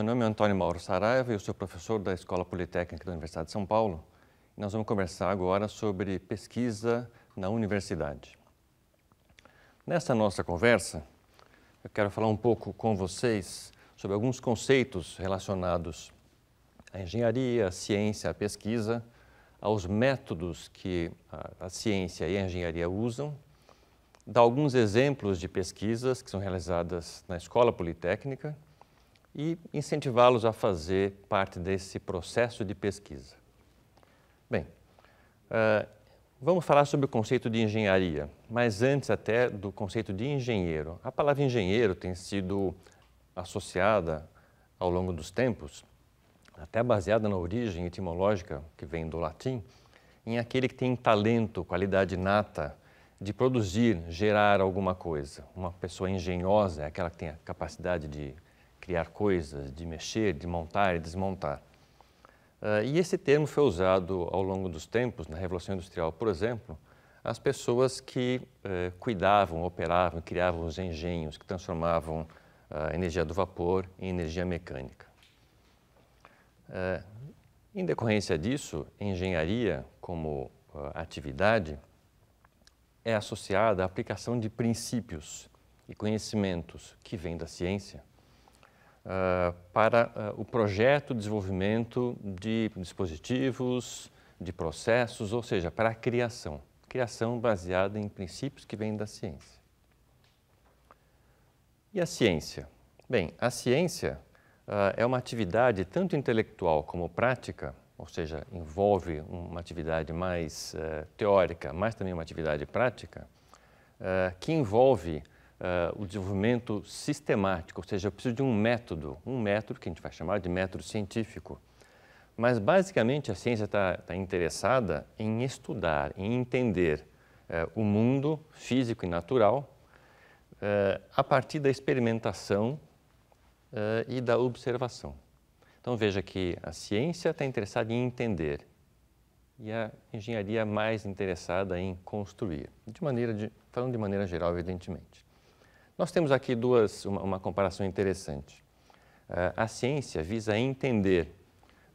Meu nome é Antônio Mauro Saraiva, eu sou professor da Escola Politécnica da Universidade de São Paulo. Nós vamos conversar agora sobre pesquisa na universidade. Nesta nossa conversa, eu quero falar um pouco com vocês sobre alguns conceitos relacionados à engenharia, à ciência, à pesquisa, aos métodos que a, ciência e a engenharia usam, dar alguns exemplos de pesquisas que são realizadas na Escola Politécnica e incentivá-los a fazer parte desse processo de pesquisa. Bem, uh, vamos falar sobre o conceito de engenharia, mas antes até do conceito de engenheiro. A palavra engenheiro tem sido associada ao longo dos tempos, até baseada na origem etimológica que vem do latim, em aquele que tem talento, qualidade nata de produzir, gerar alguma coisa. Uma pessoa engenhosa é aquela que tem a capacidade de criar coisas, de mexer, de montar e desmontar. Uh, e esse termo foi usado ao longo dos tempos, na Revolução Industrial, por exemplo, as pessoas que uh, cuidavam, operavam, criavam os engenhos que transformavam ah, a energia do vapor em energia mecânica. Uh, em decorrência disso, engenharia como atividade é associada à aplicação de princípios e conhecimentos que vêm da ciência uh, para uh, o projeto de desenvolvimento de dispositivos, de processos, ou seja, para a criação. Criação baseada em princípios que vêm da ciência. E a ciência? Bem, a ciência uh, é uma atividade tanto intelectual como prática, ou seja, envolve uma atividade mais eh, teórica, mas também uma atividade prática, eh, que envolve uh, o desenvolvimento sistemático, ou seja, eu preciso de um método, um método que a gente vai chamar de método científico. Mas, basicamente, a ciência está tá interessada em estudar, em entender uh, o mundo físico e natural uh, a partir da experimentação e da observação. Então, veja que a ciência está interessada em entender e a engenharia mais interessada em construir, de maneira de, falando de maneira geral, evidentemente. Nós temos aqui duas, uma, uma comparação interessante. Uh, a ciência visa entender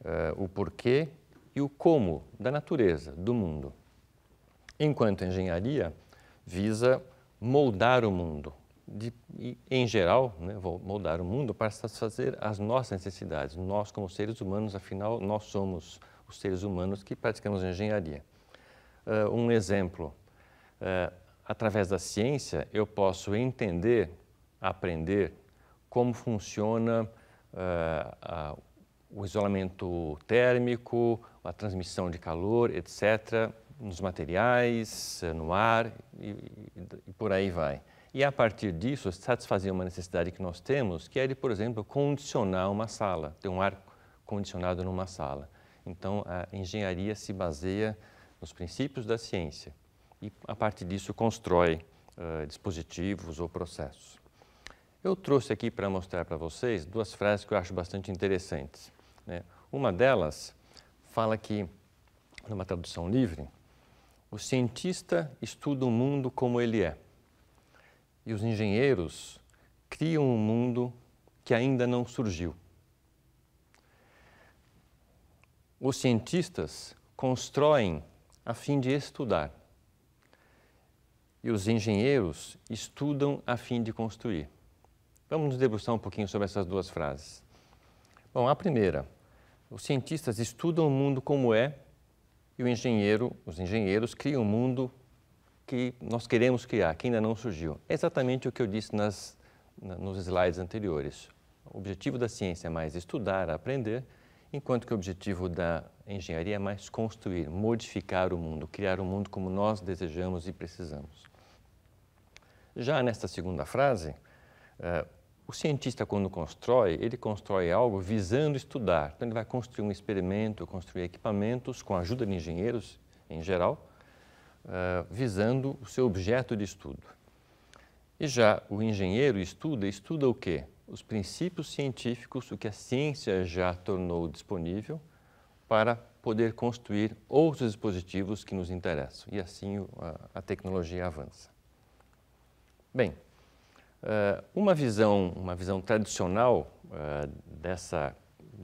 uh, o porquê e o como da natureza, do mundo, enquanto a engenharia visa moldar o mundo, de, em geral, né, moldar o mundo para satisfazer as nossas necessidades. Nós, como seres humanos, afinal, nós somos os seres humanos que praticamos engenharia. Uh, um exemplo, uh, através da ciência, eu posso entender, aprender como funciona uh, uh, o isolamento térmico, a transmissão de calor, etc., nos materiais, eh, no ar e, e por aí vai. E a partir disso, satisfazer uma necessidade que nós temos, que é de, por exemplo, condicionar uma sala, ter um ar condicionado numa sala. Então, a engenharia se baseia nos princípios da ciência e, a partir disso, constrói uh, dispositivos ou processos. Eu trouxe aqui para mostrar para vocês duas frases que eu acho bastante interessantes. Né? Uma delas fala que, numa tradução livre, o cientista estuda o mundo como ele é e os engenheiros criam um mundo que ainda não surgiu. Os cientistas constroem a fim de estudar e os engenheiros estudam a fim de construir. Vamos nos debruçar um pouquinho sobre essas duas frases. Bom, a primeira, os cientistas estudam o mundo como é e o engenheiro, os engenheiros criam o um mundo que nós queremos criar, que ainda não surgiu. É exatamente o que eu disse nas, nos slides anteriores. O objetivo da ciência é mais estudar, aprender, enquanto que o objetivo da engenharia é mais construir, modificar o mundo, criar o mundo como nós desejamos e precisamos. Já nesta segunda frase, uh, o cientista, quando constrói, ele constrói algo visando estudar. Então, ele vai construir um experimento, construir equipamentos com a ajuda de engenheiros, em geral, uh, visando o seu objeto de estudo. E já o engenheiro estuda, estuda o quê? Os princípios científicos, o que a ciência já tornou disponível para poder construir outros dispositivos que nos interessam. E assim a, a tecnologia avança. Bem, eh, uma visão, uma visão tradicional eh, dessa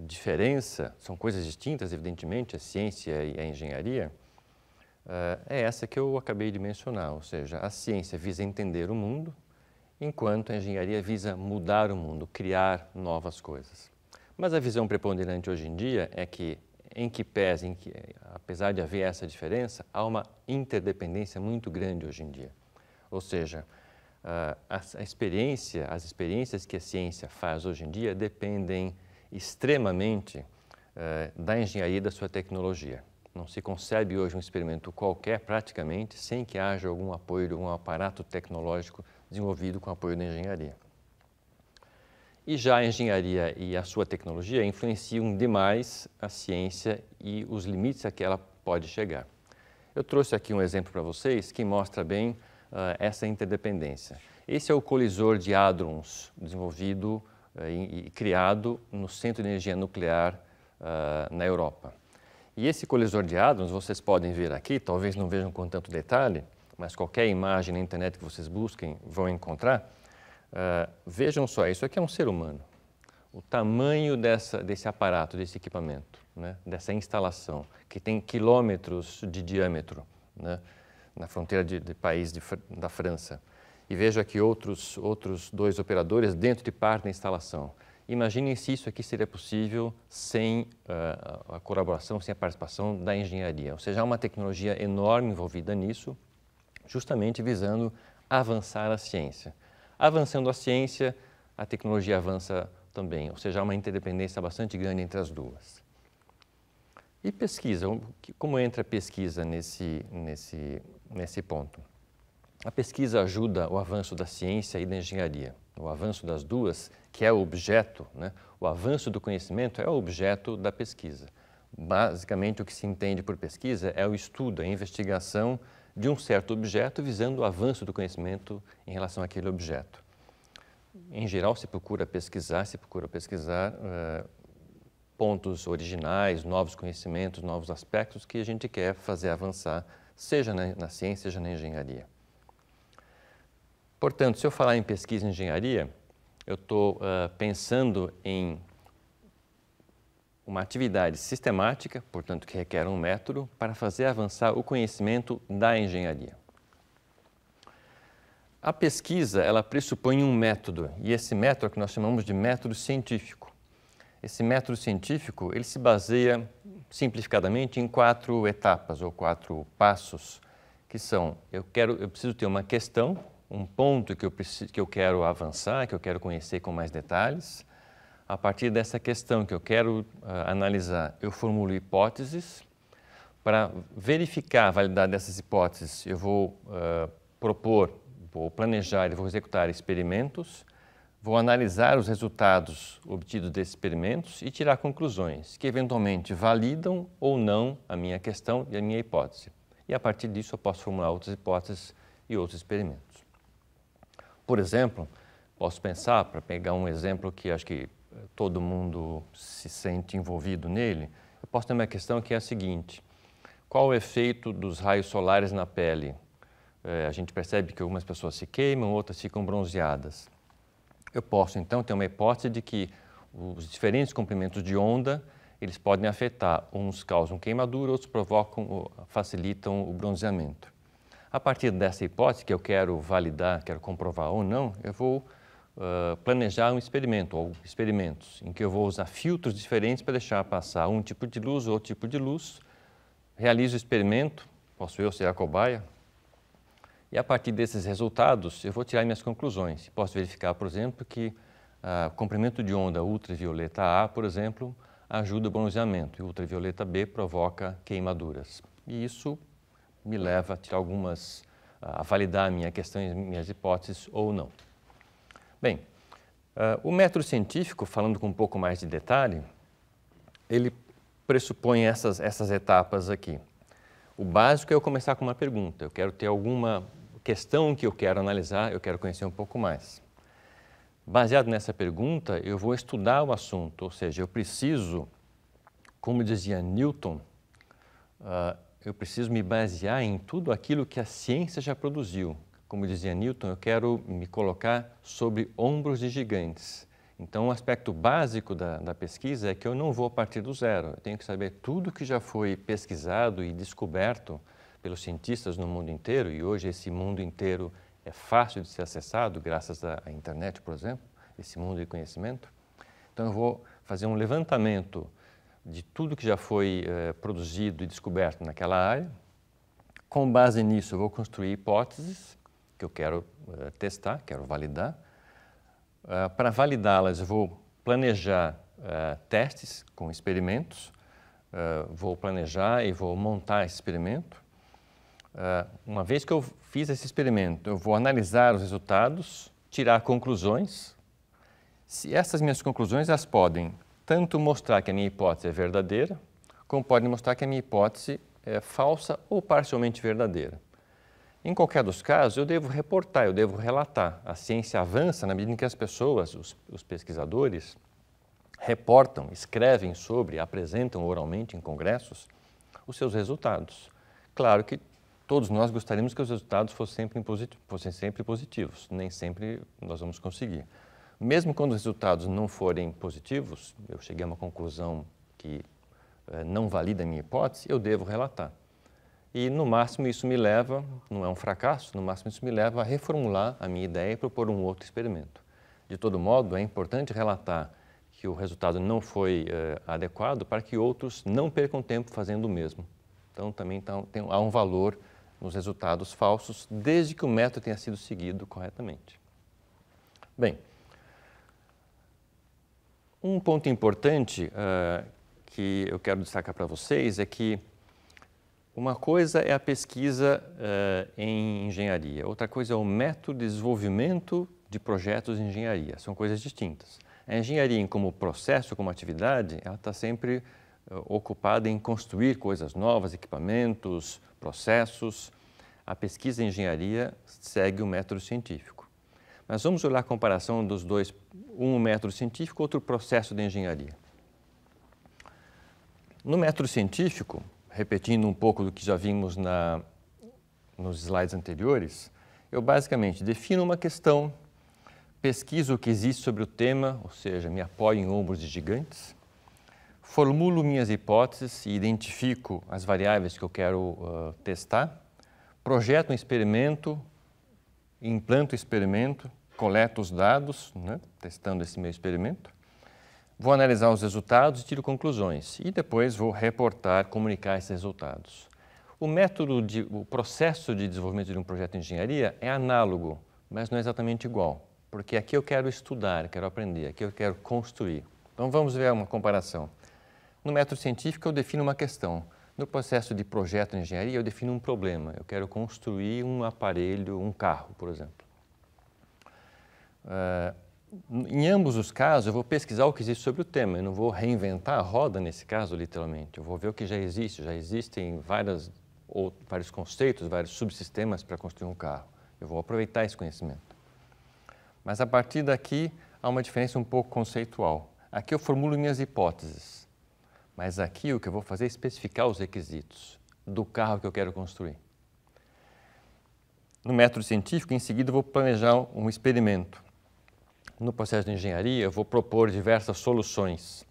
diferença, são coisas distintas, evidentemente, a ciência e a engenharia, eh, é essa que eu acabei de mencionar, ou seja, a ciência visa entender o mundo, enquanto a engenharia visa mudar o mundo, criar novas coisas. Mas a visão preponderante hoje em dia é que, em que pese, em que, apesar de haver essa diferença, há uma interdependência muito grande hoje em dia. Ou seja, a, ah, a experiência, as experiências que a ciência faz hoje em dia dependem extremamente ah, da engenharia e da sua tecnologia. Não se concebe hoje um experimento qualquer, praticamente, sem que haja algum apoio de um aparato tecnológico desenvolvido com apoio da engenharia. E já a engenharia e a sua tecnologia influenciam demais a ciência e os limites a que ela pode chegar. Eu trouxe aqui um exemplo para vocês que mostra bem eh, essa interdependência. Esse é o colisor de hadrons desenvolvido e, eh, e criado no Centro de Energia Nuclear uh, na Europa. E esse colisor de hadrons, vocês podem ver aqui, talvez não vejam com tanto detalhe, mas qualquer imagem na internet que vocês busquem vão encontrar. Uh, vejam só, isso aqui é um ser humano. O tamanho dessa, desse aparato, desse equipamento, né? dessa instalação, que tem quilômetros de diâmetro. Né? na fronteira de, de país de, da França. E vejo aqui outros, outros dois operadores dentro de par da instalação. Imaginem se isso aqui seria possível sem uh, a colaboração, sem a participação da engenharia. Ou seja, há uma tecnologia enorme envolvida nisso, justamente visando avançar a ciência. Avançando a ciência, a tecnologia avança também, ou seja, há uma interdependência bastante grande entre as duas. E pesquisa, como entra a pesquisa nesse, nesse nesse ponto. A pesquisa ajuda o avanço da ciência e da engenharia. O avanço das duas, que é o objeto, né? o avanço do conhecimento é o objeto da pesquisa. Basicamente, o que se entende por pesquisa é o estudo, a investigação de um certo objeto visando o avanço do conhecimento em relação àquele objeto. Em geral, se procura pesquisar, se procura pesquisar uh, pontos originais, novos conhecimentos, novos aspectos que a gente quer fazer avançar seja na, na ciência, seja na engenharia. Portanto, se eu falar em pesquisa e engenharia, eu estou uh, ah, pensando em uma atividade sistemática, portanto, que requer um método, para fazer avançar o conhecimento da engenharia. A pesquisa, ela pressupõe um método, e esse método é o que nós chamamos de método científico. Esse método científico, ele se baseia simplificadamente em quatro etapas ou quatro passos, que são: eu quero, eu preciso ter uma questão, um ponto que eu preciso, que eu quero avançar, que eu quero conhecer com mais detalhes. A partir dessa questão que eu quero uh, analisar, eu formulo hipóteses. Para verificar a validade dessas hipóteses, eu vou uh, propor, vou planejar e vou executar experimentos. Vou analisar os resultados obtidos desses experimentos e tirar conclusões que eventualmente validam ou não a minha questão e a minha hipótese. E a partir disso eu posso formular outras hipóteses e outros experimentos. Por exemplo, posso pensar, para pegar um exemplo que acho que eh, todo mundo se sente envolvido nele, eu posso ter uma questão que é a seguinte: qual o efeito dos raios solares na pele? É, a gente percebe que algumas pessoas se queimam, outras ficam bronzeadas. Eu posso, então, ter uma hipótese de que os diferentes comprimentos de onda eles podem afetar, uns causam queimadura, outros provocam, facilitam o bronzeamento. A partir dessa hipótese que eu quero validar, quero comprovar ou não, eu vou uh, planejar um experimento ou experimentos em que eu vou usar filtros diferentes para deixar passar um tipo de luz, ou outro tipo de luz, realizo o experimento, posso eu ser a cobaia, e a partir desses resultados, eu vou tirar minhas conclusões. Posso verificar, por exemplo, que ah, comprimento de onda ultravioleta A, por exemplo, ajuda o bronzeamento e ultravioleta B provoca queimaduras. E isso me leva a tirar algumas, ah, a validar minha questão e minhas hipóteses ou não. Bem, ah, o método científico, falando com um pouco mais de detalhe, ele pressupõe essas, essas etapas aqui. O básico é eu começar com uma pergunta, eu quero ter alguma questão que eu quero analisar, eu quero conhecer um pouco mais. Baseado nessa pergunta, eu vou estudar o assunto, ou seja, eu preciso, como dizia Newton, uh, eu preciso me basear em tudo aquilo que a ciência já produziu. Como dizia Newton, eu quero me colocar sobre ombros de gigantes. Então, o um aspecto básico da, da, pesquisa é que eu não vou partir do zero. Eu tenho que saber tudo que já foi pesquisado e descoberto pelos cientistas no mundo inteiro, e hoje esse mundo inteiro é fácil de ser acessado, graças à internet, por exemplo, esse mundo de conhecimento. Então, eu vou fazer um levantamento de tudo que já foi eh, produzido e descoberto naquela área. Com base nisso, eu vou construir hipóteses que eu quero eh, testar, quero validar. Uh, Para validá-las, eu vou planejar uh, testes com experimentos, uh, vou planejar e vou montar esse experimento. Ah, uma vez que eu fiz esse experimento, eu vou analisar os resultados, tirar conclusões. Se essas minhas conclusões, as podem tanto mostrar que a minha hipótese é verdadeira, como podem mostrar que a minha hipótese é falsa ou parcialmente verdadeira. Em qualquer dos casos, eu devo reportar, eu devo relatar. A ciência avança na medida em que as pessoas, os, os pesquisadores, reportam, escrevem sobre, apresentam oralmente em congressos os seus resultados. Claro que todos nós gostaríamos que os resultados fossem sempre, fossem sempre positivos, nem sempre nós vamos conseguir. Mesmo quando os resultados não forem positivos, eu cheguei a uma conclusão que eh, não valida a minha hipótese, eu devo relatar. E no máximo isso me leva, não é um fracasso, no máximo isso me leva a reformular a minha ideia e propor um outro experimento. De todo modo, é importante relatar que o resultado não foi eh, adequado para que outros não percam tempo fazendo o mesmo. Então também tá, tem, há um valor nos resultados falsos, desde que o método tenha sido seguido corretamente. Bem, um ponto importante uh, que eu quero destacar para vocês é que uma coisa é a pesquisa uh, em engenharia, outra coisa é o método de desenvolvimento de projetos de engenharia. São coisas distintas. A engenharia, como processo, como atividade, ela está sempre eh, ocupada em construir coisas novas, equipamentos, processos. A pesquisa em engenharia segue o método científico. Mas vamos olhar a comparação dos dois, um método científico, outro processo de engenharia. No método científico, repetindo um pouco do que já vimos na, nos slides anteriores, eu basicamente defino uma questão, pesquiso o que existe sobre o tema, ou seja, me apoio em ombros de gigantes, formulo minhas hipóteses e identifico as variáveis que eu quero uh, testar, projeto um experimento, implanto o experimento, coleto os dados, né, testando esse meu experimento, vou analisar os resultados e tiro conclusões e depois vou reportar, comunicar esses resultados. O método, de, o processo de desenvolvimento de um projeto de engenharia é análogo, mas não é exatamente igual, porque aqui eu quero estudar, quero aprender, aqui eu quero construir. Então vamos ver uma comparação. No método científico, eu defino uma questão. No processo de projeto de engenharia, eu defino um problema. Eu quero construir um aparelho, um carro, por exemplo. Uh, em ambos os casos, eu vou pesquisar o que existe sobre o tema. Eu não vou reinventar a roda nesse caso, literalmente. Eu vou ver o que já existe. Já existem várias, ou, vários conceitos, vários subsistemas para construir um carro. Eu vou aproveitar esse conhecimento. Mas a partir daqui, há uma diferença um pouco conceitual. Aqui eu formulo minhas hipóteses mas aqui o que eu vou fazer é especificar os requisitos do carro que eu quero construir. No método científico, em seguida, eu vou planejar um experimento. No processo de engenharia, eu vou propor diversas soluções.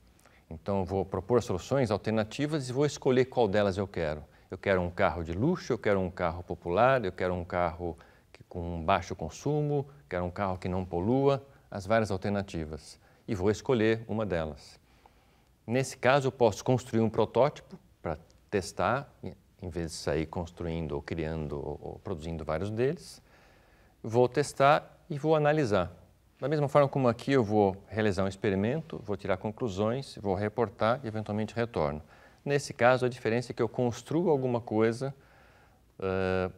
Então, eu vou propor soluções alternativas e vou escolher qual delas eu quero. Eu quero um carro de luxo, eu quero um carro popular, eu quero um carro com baixo consumo, quero um carro que não polua, as várias alternativas. E vou escolher uma delas. Nesse caso, eu posso construir um protótipo para testar, em vez de sair construindo ou criando ou produzindo vários deles. Vou testar e vou analisar. Da mesma forma como aqui eu vou realizar um experimento, vou tirar conclusões, vou reportar e eventualmente retorno. Nesse caso, a diferença é que eu construo alguma coisa, uh,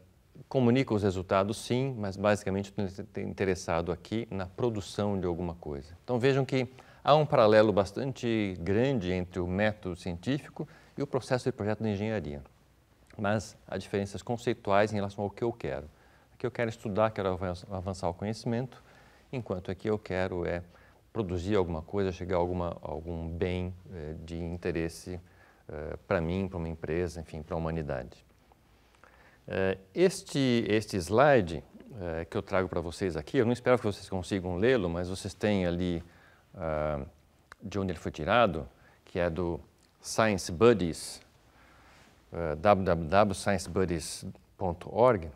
comunico os resultados sim, mas basicamente estou interessado aqui na produção de alguma coisa. Então vejam que Há um paralelo bastante grande entre o método científico e o processo de projeto de engenharia, mas há diferenças conceituais em relação ao que eu quero. Aqui eu quero é estudar, quero avançar o conhecimento, enquanto aqui eu quero é produzir alguma coisa, chegar a alguma, algum bem eh, de interesse eh, para mim, para uma empresa, enfim, para a humanidade. Eh, este, este slide que eu trago para vocês aqui, eu não espero que vocês consigam lê-lo, mas vocês têm ali uh, de onde ele foi tirado, que é do Science Buddies, uh, eh, www.sciencebuddies.org,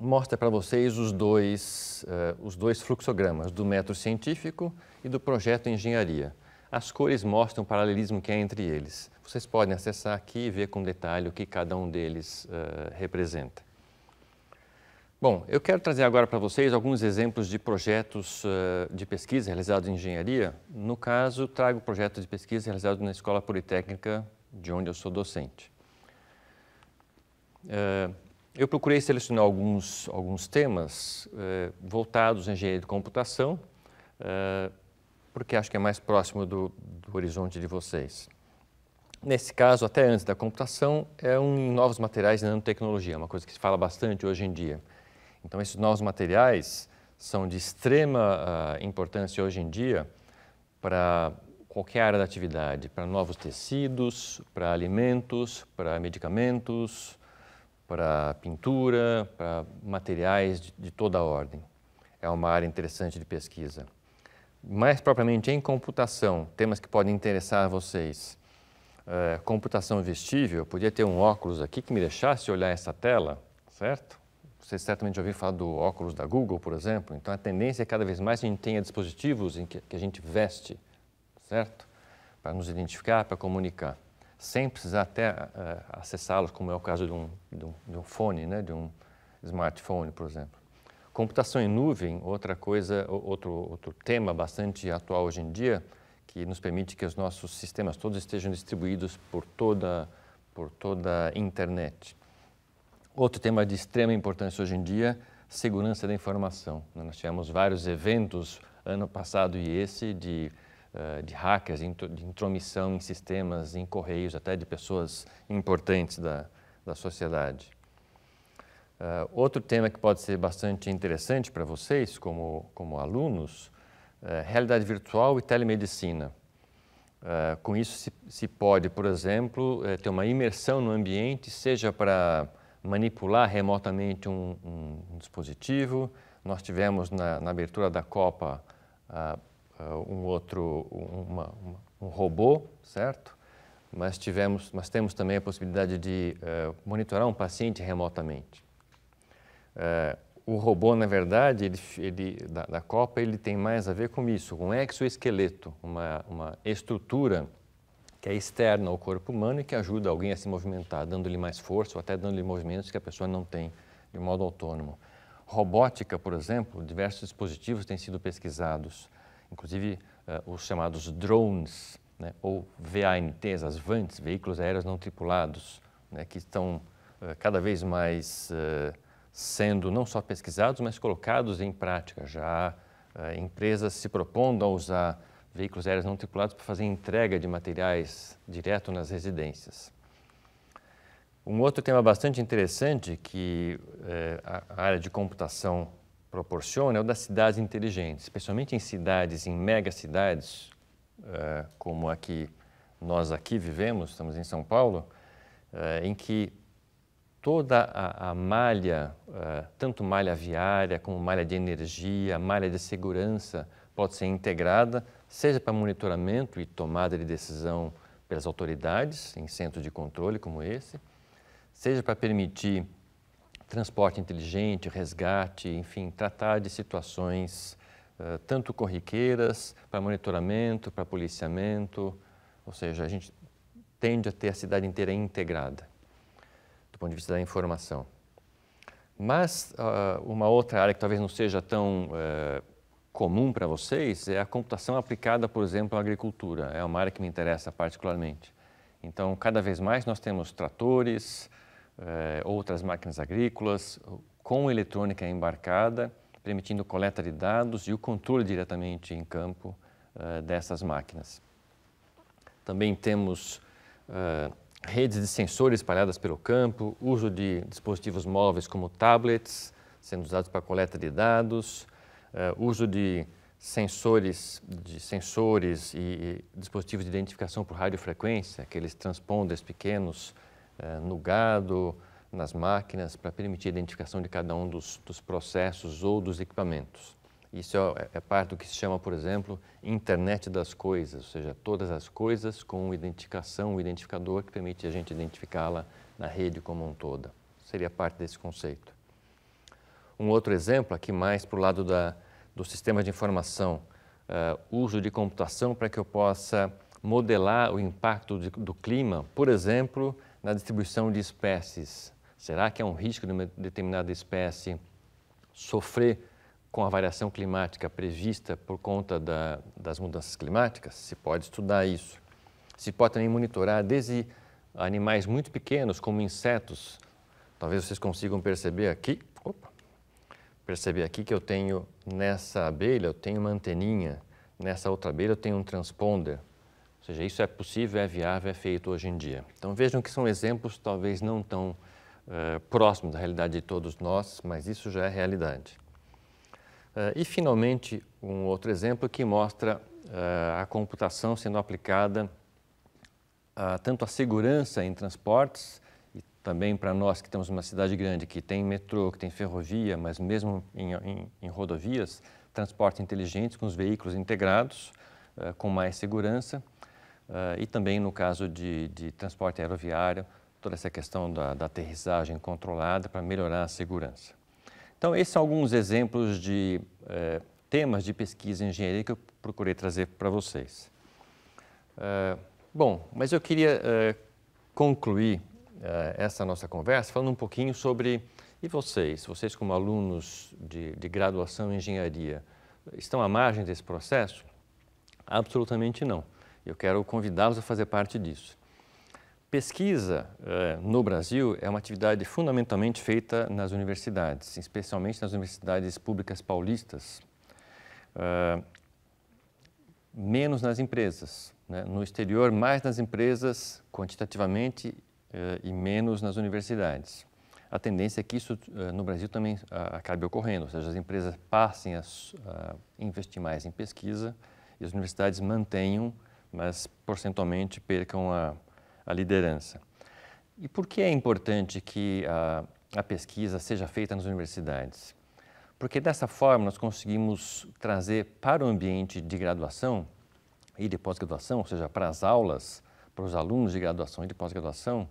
mostra para vocês os dois, uh, os dois fluxogramas, do método científico e do projeto engenharia. As cores mostram o paralelismo que há entre eles. Vocês podem acessar aqui e ver com detalhe o que cada um deles uh, representa. Bom, eu quero trazer agora para vocês alguns exemplos de projetos eh, de pesquisa realizados em engenharia. No caso, trago projetos de pesquisa realizados na Escola Politécnica, de onde eu sou docente. Eh, eu procurei selecionar alguns, alguns temas eh, voltados à engenharia de computação, porque acho que é mais próximo do, do horizonte de vocês nesse caso, até antes da computação, é um novos materiais e nanotecnologia, uma coisa que se fala bastante hoje em dia. Então, esses novos materiais são de extrema uh, importância hoje em dia para qualquer área da atividade, para novos tecidos, para alimentos, para medicamentos, para pintura, para materiais de, de toda a ordem. É uma área interessante de pesquisa. Mais propriamente em computação, temas que podem interessar a vocês. Uh, computação vestível, eu podia ter um óculos aqui que me deixasse olhar essa tela, certo? Você certamente já ouviu falar do óculos da Google, por exemplo. Então, a tendência é cada vez mais que a gente tenha dispositivos em que, que a gente veste, certo? Para nos identificar, para comunicar, sem precisar até uh, acessá-los, como é o caso de um, de um, de um fone, né? de um smartphone, por exemplo. Computação em nuvem, outra coisa, outro, outro tema bastante atual hoje em dia, que nos permite que os nossos sistemas todos estejam distribuídos por toda, por toda a internet. Outro tema de extrema importância hoje em dia, segurança da informação. Nós tivemos vários eventos ano passado e esse de, eh, de hackers, de intromissão em sistemas, em correios, até de pessoas importantes da, da sociedade. Eh, outro tema que pode ser bastante interessante para vocês, como, como alunos, é realidade virtual e telemedicina. com isso se, se pode, por exemplo, ter uma imersão no ambiente, seja para manipular remotamente um, um dispositivo. Nós tivemos na, na abertura da Copa uh, uh, um outro, uma, uma, um robô, certo? Mas, tivemos, mas temos também a possibilidade de uh, monitorar um paciente remotamente. o robô, na verdade, ele, ele, da, da Copa, ele tem mais a ver com isso, com um exoesqueleto, uma, uma estrutura que é externa ao corpo humano e que ajuda alguém a se movimentar, dando-lhe mais força ou até dando-lhe movimentos que a pessoa não tem de modo autônomo. Robótica, por exemplo, diversos dispositivos têm sido pesquisados, inclusive uh, os chamados drones, né, ou VANTs, as VANTs, veículos aéreos não tripulados, né, que estão uh, cada vez mais uh, sendo não só pesquisados, mas colocados em prática já. empresas se propondo a usar veículos aéreos não tripulados para fazer entrega de materiais direto nas residências. Um outro tema bastante interessante que eh, a área de computação proporciona é o das cidades inteligentes, especialmente em cidades, em megacidades, eh, como a que nós aqui vivemos, estamos em São Paulo, eh, em que toda a, a malha, tanto malha viária como malha de energia, malha de segurança, pode ser integrada, seja para monitoramento e tomada de decisão pelas autoridades em centros de controle como esse, seja para permitir transporte inteligente, resgate, enfim, tratar de situações uh, tanto corriqueiras para monitoramento, para policiamento, ou seja, a gente tende a ter a cidade inteira integrada do ponto de vista da informação. Mas uh, uma outra área que talvez não seja tão uh, comum para vocês é a computação aplicada, por exemplo, à agricultura. É uma área que me interessa particularmente. Então, cada vez mais nós temos tratores, eh, outras máquinas agrícolas com eletrônica embarcada, permitindo coleta de dados e o controle diretamente em campo eh, dessas máquinas. Também temos eh, redes de sensores espalhadas pelo campo, uso de dispositivos móveis como tablets, sendo usados para coleta de dados, uh, uso de sensores, de sensores e, e, dispositivos de identificação por radiofrequência, aqueles transponders pequenos uh, no gado, nas máquinas, para permitir a identificação de cada um dos, dos processos ou dos equipamentos. Isso é, é parte do que se chama, por exemplo, internet das coisas, ou seja, todas as coisas com identificação, um identificador que permite a gente identificá-la na rede como um toda. Seria parte desse conceito. Um outro exemplo, aqui mais para o lado da dos sistemas de informação, uh, uso de computação para que eu possa modelar o impacto de, do clima, por exemplo, na distribuição de espécies. Será que é um risco de uma determinada espécie sofrer com a variação climática prevista por conta da, das mudanças climáticas? Se pode estudar isso. Se pode também monitorar desde animais muito pequenos, como insetos. Talvez vocês consigam perceber aqui, opa, perceber aqui que eu tenho nessa abelha eu tenho uma anteninha, nessa outra abelha eu tenho um transponder. Ou seja, isso é possível, é viável, é feito hoje em dia. Então vejam que são exemplos talvez não tão uh, próximos da realidade de todos nós, mas isso já é realidade. Uh, e finalmente, um outro exemplo que mostra uh, a computação sendo aplicada ah, tanto à segurança em transportes também para nós que temos uma cidade grande, que tem metrô, que tem ferrovia, mas mesmo em, em, em rodovias, transporte inteligente com os veículos integrados, uh, com mais segurança. Uh, e também no caso de, de, transporte aeroviário, toda essa questão da, da aterrissagem controlada para melhorar a segurança. Então, esses são alguns exemplos de uh, temas de pesquisa em engenharia que eu procurei trazer para vocês. bom, mas eu queria concluir eh, essa nossa conversa falando um pouquinho sobre, e vocês, vocês como alunos de, de graduação em engenharia, estão à margem desse processo? Absolutamente não. Eu quero convidá-los a fazer parte disso. Pesquisa eh, no Brasil é uma atividade fundamentalmente feita nas universidades, especialmente nas universidades públicas paulistas, eh, menos nas empresas. Né? No exterior, mais nas empresas, quantitativamente eh, e menos nas universidades. A tendência é que isso eh, no Brasil também ah, acabe ocorrendo, ou seja, as empresas passem a, investir mais em pesquisa e as universidades mantenham, mas porcentualmente percam a, a liderança. E por que é importante que a, a pesquisa seja feita nas universidades? Porque dessa forma nós conseguimos trazer para o ambiente de graduação e de pós-graduação, ou seja, para as aulas, para os alunos de graduação e de pós-graduação,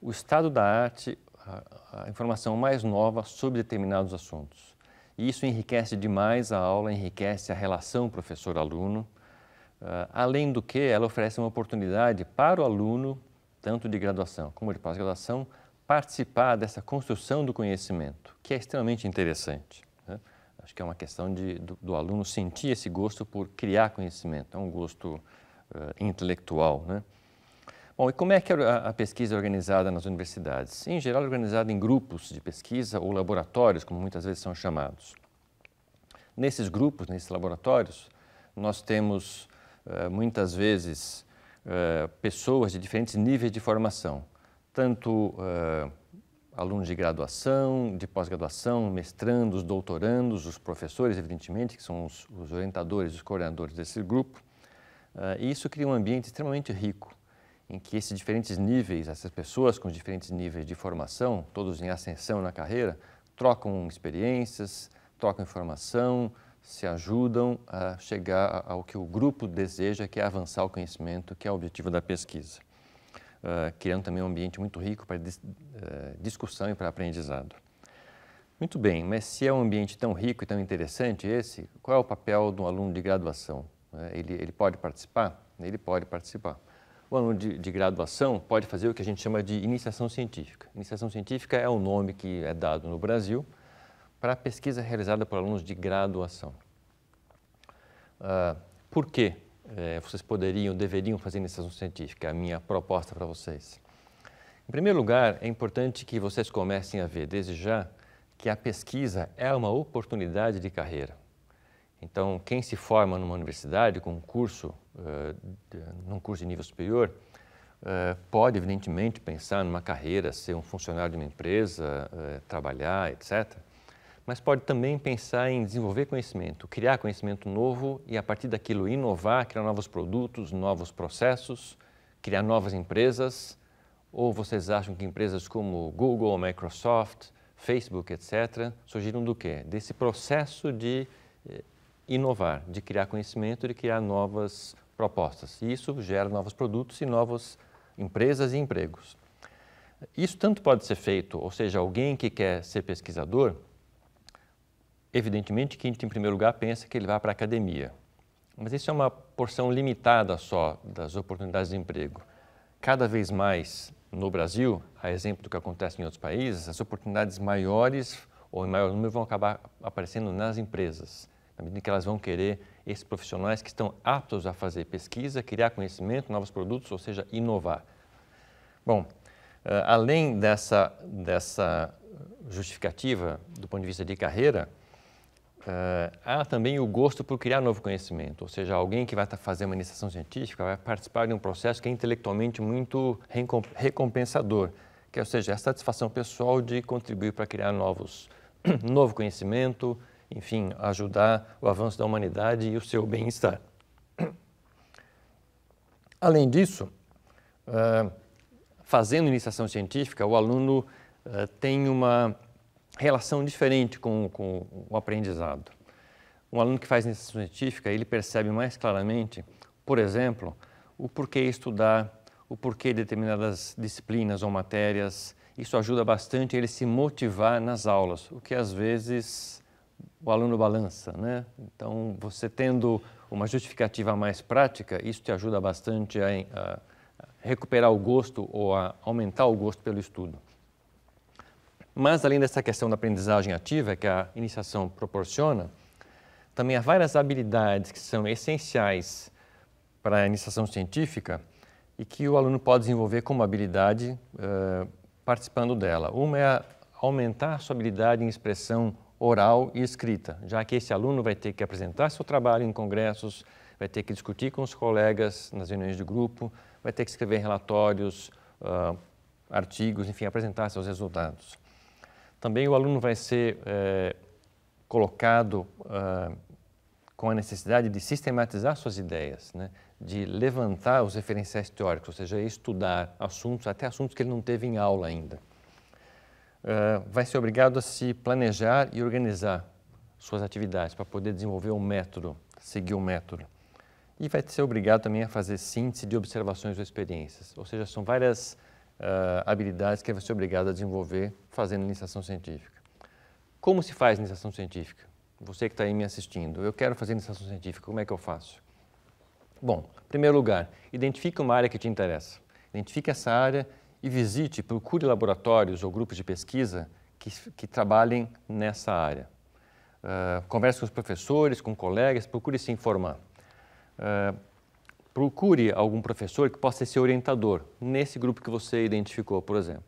o estado da arte, a, a informação mais nova sobre determinados assuntos. E isso enriquece demais a aula, enriquece a relação professor-aluno, uh, além do que ela oferece uma oportunidade para o aluno, tanto de graduação como de pós-graduação, participar dessa construção do conhecimento, que é extremamente interessante. Né? Acho que é uma questão de, do, do, aluno sentir esse gosto por criar conhecimento, é um gosto uh, intelectual. Né? Bom, e como é que a, pesquisa é organizada nas universidades? Em geral, é organizada em grupos de pesquisa ou laboratórios, como muitas vezes são chamados. Nesses grupos, nesses laboratórios, nós temos eh, muitas vezes eh, pessoas de diferentes níveis de formação, tanto eh, alunos de graduação, de pós-graduação, mestrandos, doutorandos, os professores, evidentemente, que são os, os orientadores, os coordenadores desse grupo. E isso cria um ambiente extremamente rico em que esses diferentes níveis, essas pessoas com diferentes níveis de formação, todos em ascensão na carreira, trocam experiências, trocam informação, se ajudam a chegar ao que o grupo deseja, que é avançar o conhecimento, que é o objetivo da pesquisa, uh, criando também um ambiente muito rico para dis uh, discussão e para aprendizado. Muito bem, mas se é um ambiente tão rico e tão interessante esse, qual é o papel de um aluno de graduação? Eh, ele, ele pode participar? Ele pode participar. O aluno de, de, graduação pode fazer o que a gente chama de iniciação científica. Iniciação científica é o nome que é dado no Brasil para a pesquisa realizada por alunos de graduação. Uh, por que eh, vocês poderiam, deveriam fazer iniciação científica? É a minha proposta para vocês. Em primeiro lugar, é importante que vocês comecem a ver desde já que a pesquisa é uma oportunidade de carreira. Então, quem se forma numa universidade com um curso, eh, num curso de nível superior, eh, pode, evidentemente, pensar numa carreira, ser um funcionário de uma empresa, eh, trabalhar, etc. Mas pode também pensar em desenvolver conhecimento, criar conhecimento novo e, a partir daquilo, inovar, criar novos produtos, novos processos, criar novas empresas. Ou vocês acham que empresas como Google, Microsoft, Facebook, etc., surgiram do quê? Desse processo de inovar, de criar conhecimento, de criar novas propostas. E isso gera novos produtos e novas empresas e empregos. Isso tanto pode ser feito, ou seja, alguém que quer ser pesquisador, evidentemente que a gente, em primeiro lugar, pensa que ele vai para a academia. Mas isso é uma porção limitada só das oportunidades de emprego. Cada vez mais no Brasil, a exemplo do que acontece em outros países, as oportunidades maiores ou em maior número vão acabar aparecendo nas empresas na medida em que elas vão querer esses profissionais que estão aptos a fazer pesquisa, criar conhecimento, novos produtos, ou seja, inovar. Bom, eh, além dessa, dessa justificativa do ponto de vista de carreira, Uh, há também o gosto por criar novo conhecimento, ou seja, alguém que vai tá, fazer uma iniciação científica vai participar de um processo que é intelectualmente muito recompensador, que é, ou seja, a satisfação pessoal de contribuir para criar novos, novo conhecimento, enfim, ajudar o avanço da humanidade e o seu bem-estar. Além disso, eh, fazendo iniciação científica, o aluno eh, tem uma relação diferente com, o aprendizado. Um aluno que faz iniciação científica, ele percebe mais claramente, por exemplo, o porquê estudar, o porquê determinadas disciplinas ou matérias. Isso ajuda bastante ele se motivar nas aulas, o que às vezes o aluno balança, né? Então, você tendo uma justificativa mais prática, isso te ajuda bastante a, a recuperar o gosto ou a aumentar o gosto pelo estudo. Mas, além dessa questão da aprendizagem ativa que a iniciação proporciona, também há várias habilidades que são essenciais para a iniciação científica e que o aluno pode desenvolver como habilidade uh, participando dela. Uma é aumentar sua habilidade em expressão oral e escrita, já que esse aluno vai ter que apresentar seu trabalho em congressos, vai ter que discutir com os colegas nas reuniões de grupo, vai ter que escrever relatórios, uh, artigos, enfim, apresentar seus resultados. Também o aluno vai ser eh, colocado ah, com a necessidade de sistematizar suas ideias, né? de levantar os referenciais teóricos, ou seja, estudar assuntos, até assuntos que ele não teve em aula ainda. Ah, vai ser obrigado a se planejar e organizar suas atividades para poder desenvolver um método, seguir um método. E vai ser obrigado também a fazer síntese de observações ou experiências. Ou seja, são várias uh, habilidades que vai ser obrigado a desenvolver fazendo iniciação científica. Como se faz iniciação científica? Você que está aí me assistindo, eu quero fazer iniciação científica, como é que eu faço? Bom, em primeiro lugar, identifique uma área que te interessa. Identifique essa área e visite, procure laboratórios ou grupos de pesquisa que, que trabalhem nessa área. Uh, converse com os professores, com colegas, procure se informar. Uh, procure algum professor que possa ser seu orientador nesse grupo que você identificou, por exemplo.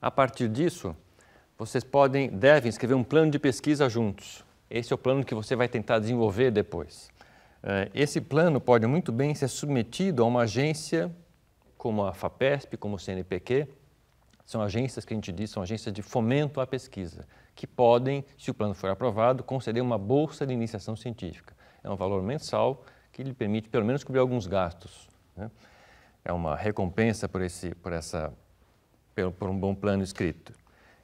A partir disso, vocês podem, devem escrever um plano de pesquisa juntos. Esse é o plano que você vai tentar desenvolver depois. Ah, esse plano pode muito bem ser submetido a uma agência como a FAPESP, como o CNPq, são agências que a gente diz, são agências de fomento à pesquisa, que podem, se o plano for aprovado, conceder uma bolsa de iniciação científica. É um valor mensal que lhe permite, pelo menos, cobrir alguns gastos. Né? É uma recompensa por, esse, por, essa, por um bom plano escrito.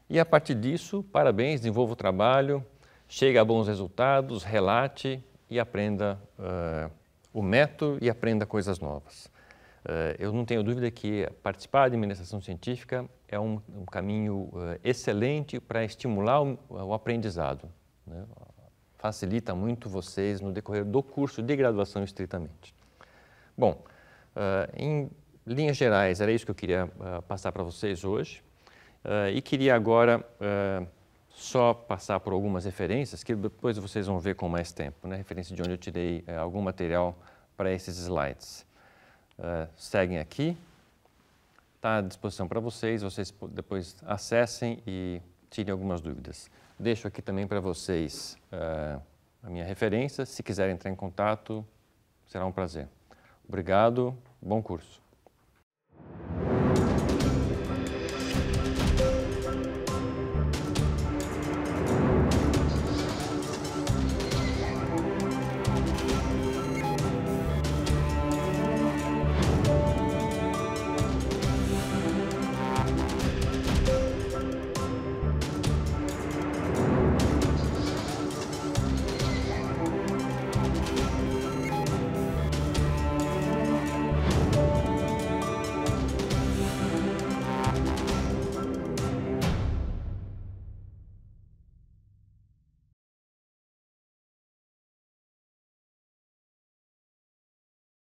E a partir disso, parabéns, desenvolva o trabalho, chegue a bons resultados, relate e aprenda uh, o método e aprenda coisas novas. Eh, eu não tenho dúvida que participar da administração científica é um, um caminho eh, excelente para estimular o, o aprendizado. Né? Facilita muito vocês no decorrer do curso de graduação estritamente. Bom, eh, em linhas gerais, era isso que eu queria passar para vocês hoje. e queria agora só passar por algumas referências, que depois vocês vão ver com mais tempo, né? referência de onde eu tirei algum material para esses slides. Ah, seguem aqui. Está à disposição para vocês, vocês depois acessem e tirem algumas dúvidas. Deixo aqui também para vocês uh, a minha referência. Se quiserem entrar em contato, será um prazer. Obrigado, bom curso.